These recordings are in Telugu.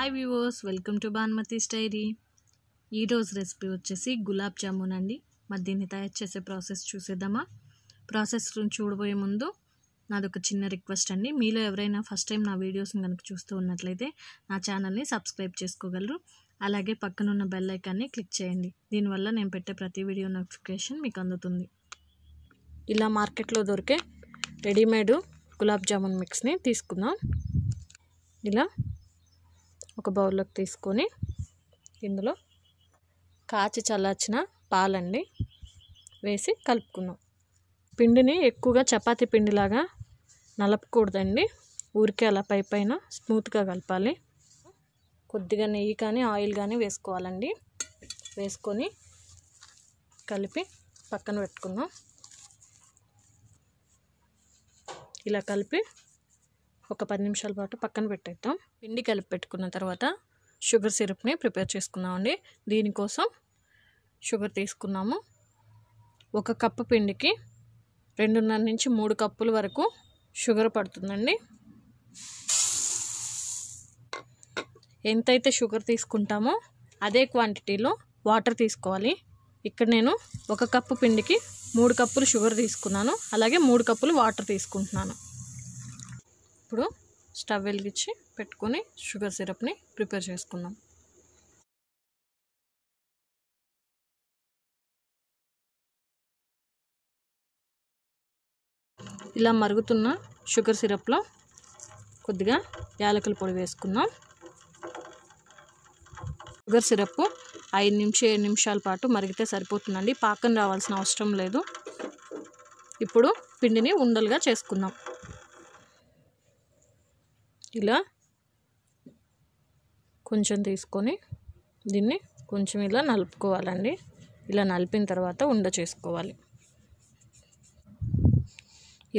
hi viewers welcome to Bhanumathi story ఈరోజు రెసిపీ వచ్చేసి గులాబ్ జామున్ అండి మరి దీన్ని తయారు చేసే ప్రాసెస్ చూసేద్దామా ప్రాసెస్ చూడబోయే ముందు నాది ఒక చిన్న రిక్వెస్ట్ అండి మీలో ఎవరైనా ఫస్ట్ టైం నా వీడియోస్ని కనుక చూస్తూ ఉన్నట్లయితే నా ఛానల్ని సబ్స్క్రైబ్ చేసుకోగలరు అలాగే పక్కనున్న బెల్ ఐకాన్ని క్లిక్ చేయండి దీనివల్ల నేను పెట్టే ప్రతి వీడియో నోటిఫికేషన్ మీకు అందుతుంది ఇలా మార్కెట్లో దొరికే రెడీమేడ్ గులాబ్ జామున్ మిక్స్ని తీసుకుందాం ఇలా ఒక బౌల్లోకి తీసుకొని ఇందులో కాచి చల్లార్చిన పాలండి వేసి కలుపుకున్నాం పిండిని ఎక్కువగా చపాతి పిండిలాగా నలపకూడదండి ఊరికే అలా పై పైన స్మూత్గా కలపాలి కొద్దిగా నెయ్యి కానీ ఆయిల్ కానీ వేసుకోవాలండి వేసుకొని కలిపి పక్కన పెట్టుకున్నాం ఇలా కలిపి ఒక పది నిమిషాల పాటు పక్కన పెట్టేద్దాం పిండి కలిపి పెట్టుకున్న తర్వాత షుగర్ సిరప్ని ప్రిపేర్ చేసుకున్నామండి దీనికోసం షుగర్ తీసుకున్నాము ఒక కప్పు పిండికి రెండున్నర నుంచి మూడు కప్పుల వరకు షుగర్ పడుతుందండి ఎంతైతే షుగర్ తీసుకుంటామో అదే క్వాంటిటీలో వాటర్ తీసుకోవాలి ఇక్కడ నేను ఒక కప్పు పిండికి మూడు కప్పులు షుగర్ తీసుకున్నాను అలాగే మూడు కప్పులు వాటర్ తీసుకుంటున్నాను ఇప్పుడు స్టవ్ వెలిగించి పెట్టుకొని షుగర్ సిరప్ని ప్రిపేర్ చేసుకుందాం ఇలా మరుగుతున్న షుగర్ సిరప్లో కొద్దిగా యాలకుల పొడి వేసుకుందాం షుగర్ సిరప్ ఐదు నుంచి ఏడు నిమిషాల పాటు మరిగితే సరిపోతుందండి పాకం రావాల్సిన అవసరం లేదు ఇప్పుడు పిండిని ఉండలుగా చేసుకుందాం ఇలా కొంచెం తీసుకొని దీన్ని కొంచెం ఇలా నలుపుకోవాలండి ఇలా నలిపిన తర్వాత ఉండ చేసుకోవాలి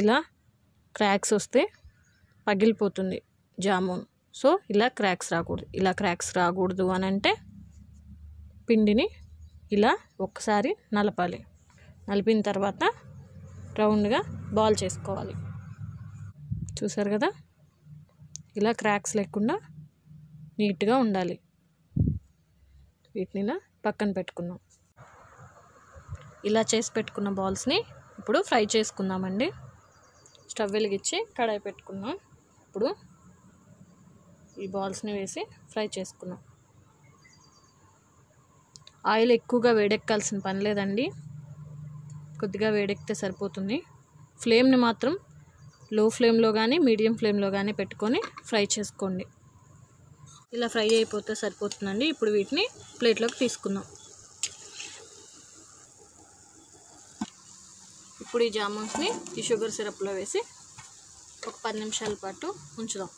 ఇలా క్రాక్స్ వస్తే పగిలిపోతుంది జామున్ సో ఇలా క్రాక్స్ రాకూడదు ఇలా క్రాక్స్ రాకూడదు అని అంటే పిండిని ఇలా ఒక్కసారి నలపాలి నలిపిన తర్వాత రౌండ్గా బాల్ చేసుకోవాలి చూసారు కదా ఇలా క్రాక్స్ లేకుండా నీట్గా ఉండాలి వీటిని పక్కన పెట్టుకున్నాం ఇలా చేసి పెట్టుకున్న బాల్స్ని ఇప్పుడు ఫ్రై చేసుకుందామండి స్టవ్ వెలిగించి కడాయి పెట్టుకున్నాం ఇప్పుడు ఈ బాల్స్ని వేసి ఫ్రై చేసుకున్నాం ఆయిల్ ఎక్కువగా వేడెక్కాల్సిన పని లేదండి కొద్దిగా వేడెక్కితే సరిపోతుంది ఫ్లేమ్ని మాత్రం లో ఫ్లేమ్లో కానీ మీడియం ఫ్లేమ్లో కానీ పెట్టుకొని ఫ్రై చేసుకోండి ఇలా ఫ్రై అయిపోతే సరిపోతుందండి ఇప్పుడు వీటిని ప్లేట్లోకి తీసుకుందాం ఇప్పుడు ఈ జామున్స్ని ఈ షుగర్ సిరప్లో వేసి ఒక పది నిమిషాల పాటు ఉంచుదాం